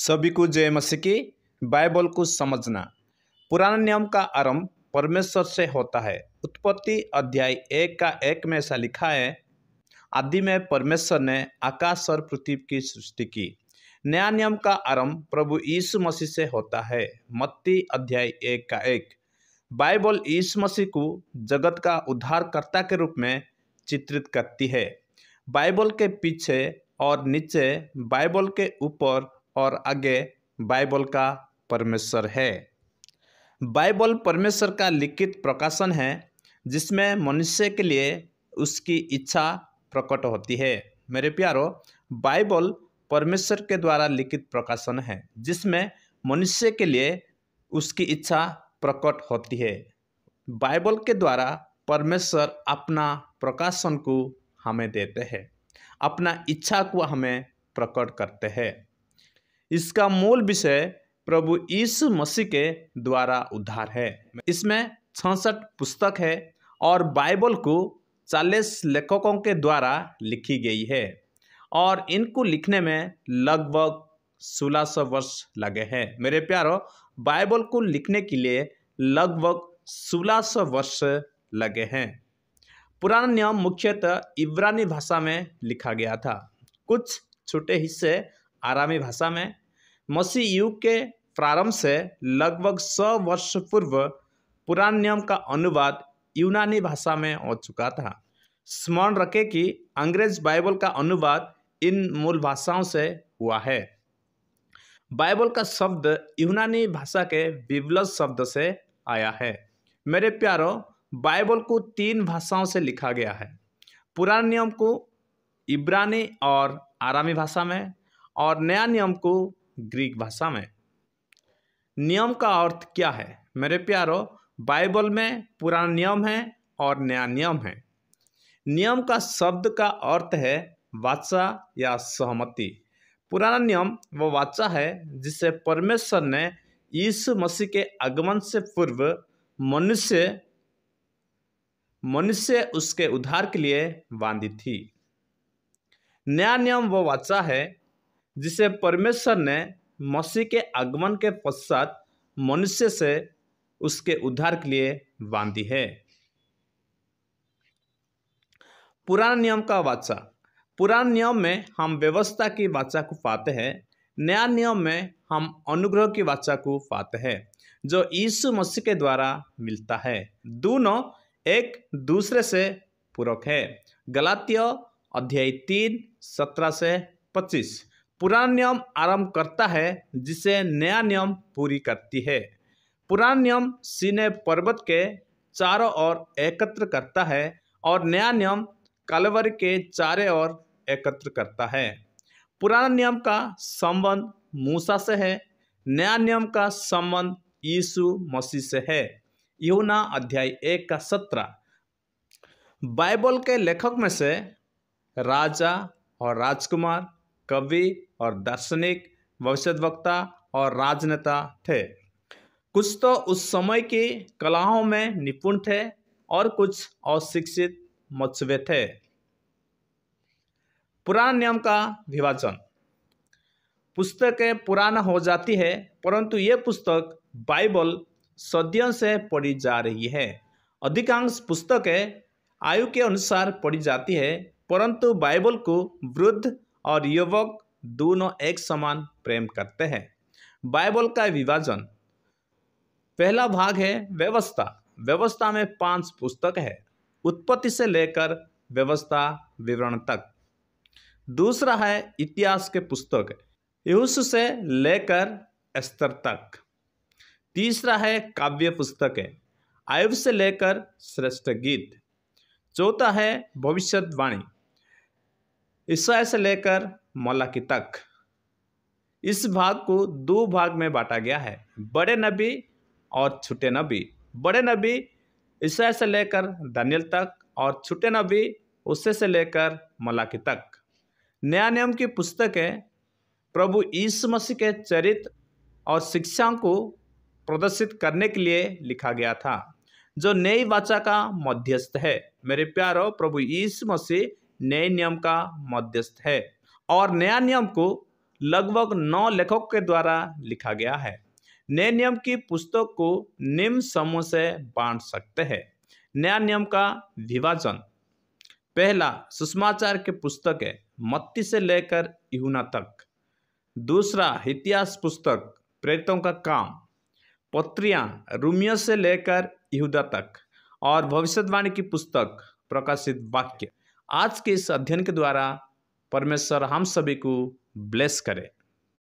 सभी को जय मसीह की बाइबल को समझना पुराना नियम का आरंभ परमेश्वर से होता है उत्पत्ति अध्याय एक का एक में ऐसा लिखा है आदि में परमेश्वर ने आकाश और पृथ्वी की सृष्टि की नया नियम का आरंभ प्रभु यीशु मसीह से होता है मत्ती अध्याय एक का एक बाइबल यीशु मसीह को जगत का उद्धारकर्ता के रूप में चित्रित करती है बाइबल के पीछे और नीचे बाइबल के ऊपर और आगे बाइबल का परमेश्वर है बाइबल परमेश्वर का लिखित प्रकाशन है जिसमें मनुष्य के लिए उसकी इच्छा प्रकट होती है मेरे प्यारो बाइबल परमेश्वर के द्वारा लिखित प्रकाशन है जिसमें मनुष्य के लिए उसकी इच्छा प्रकट होती है बाइबल के द्वारा परमेश्वर अपना प्रकाशन को हमें देते हैं अपना इच्छा को हमें प्रकट करते हैं इसका मूल विषय प्रभु यीशु मसीह के द्वारा उद्धार है इसमें छसठ पुस्तक है और बाइबल को चालीस लेखकों के द्वारा लिखी गई है और इनको लिखने में लगभग सोलह सौ वर्ष लगे हैं मेरे प्यारो बाइबल को लिखने के लिए लगभग सोलह सौ वर्ष लगे हैं पुराना नियम मुख्यतः इब्रानी भाषा में लिखा गया था कुछ छोटे हिस्से आरामी भाषा में मसी युग के प्रारंभ से लगभग सौ वर्ष पूर्व पुराण नियम का अनुवाद यूनानी भाषा में हो चुका था स्मरण रखें कि अंग्रेज बाइबल का अनुवाद इन मूल भाषाओं से हुआ है बाइबल का शब्द यूनानी भाषा के बिबलस शब्द से आया है मेरे प्यारों बाइबल को तीन भाषाओं से लिखा गया है पुरान नियम को इब्रानी और आरामी भाषा में और नया नियम को ग्रीक भाषा में नियम का अर्थ क्या है मेरे प्यारो बाइबल में पुराना नियम है और नया नियम है नियम का शब्द का अर्थ है वाचा या सहमति पुराना नियम वह वाचा है जिसे परमेश्वर ने यीशु मसीह के आगमन से पूर्व मनुष्य मनुष्य उसके उद्धार के लिए बांधी थी नया नियम वह वाचा है जिसे परमेश्वर ने मसीह के आगमन के पश्चात मनुष्य से उसके उद्धार के लिए बांधी है पुराना नियम का वाचा पुराने नियम में हम व्यवस्था की वाचा को पाते हैं नया नियम में हम अनुग्रह की वाचा को पाते हैं जो यीशु मसीह के द्वारा मिलता है दोनों एक दूसरे से पूरक है गलातियों अध्याय तीन सत्रह से पच्चीस पुराना नियम आरंभ करता है जिसे नया नियम पूरी करती है पुराना नियम सीने पर्वत के चारों ओर एकत्र करता है और नया नियम कलवर के चारे ओर एकत्र करता है पुराना नियम का संबंध मूसा से है नया नियम का संबंध यीशु मसीह से है यूना अध्याय एक का सत्रह बाइबल के लेखक में से राजा और राजकुमार कवि और दार्शनिक भविष्यवक्ता और राजनेता थे कुछ तो उस समय की कलाओं में निपुण थे और कुछ अशिक्षित मत्सवे थे पुराण नियम का विभाजन पुस्तकें पुराना हो जाती है परंतु ये पुस्तक बाइबल सदियों से पढ़ी जा रही है अधिकांश पुस्तकें आयु के अनुसार पढ़ी जाती है परंतु बाइबल को वृद्ध और युवक दोनों एक समान प्रेम करते हैं बाइबल का विभाजन पहला भाग है व्यवस्था व्यवस्था में पांच पुस्तक है उत्पत्ति से लेकर व्यवस्था विवरण तक दूसरा है इतिहास के पुस्तक युष से लेकर स्तर तक तीसरा है काव्य पुस्तक है आयु से लेकर श्रेष्ठ गीत चौथा है भविष्यवाणी ईसा से लेकर की तक इस भाग को दो भाग में बांटा गया है बड़े नबी और छोटे नबी बड़े नबी ईसा से लेकर दानियल तक और छोटे नबी उससे से लेकर मलाकी तक नया नियम की पुस्तकें प्रभु ईस मसीह के चरित्र और शिक्षाओं को प्रदर्शित करने के लिए लिखा गया था जो नई वाचा का मध्यस्थ है मेरे प्यारो प्रभु ईस मसीह नए नियम का मध्यस्थ है और नया नियम को लगभग नौ लेखकों के द्वारा लिखा गया है नए नियम की पुस्तक को निम्न समूह से बांट सकते हैं नया नियम का विभाजन पहला सुषमाचार के पुस्तक है मत्ती से लेकर यूना तक दूसरा इतिहास पुस्तक प्रेतों का काम पत्रियां रूमियो से लेकर यहूदा तक और भविष्यवाणी की पुस्तक प्रकाशित वाक्य आज के इस अध्ययन के द्वारा परमेश्वर हम सभी को ब्लेस करें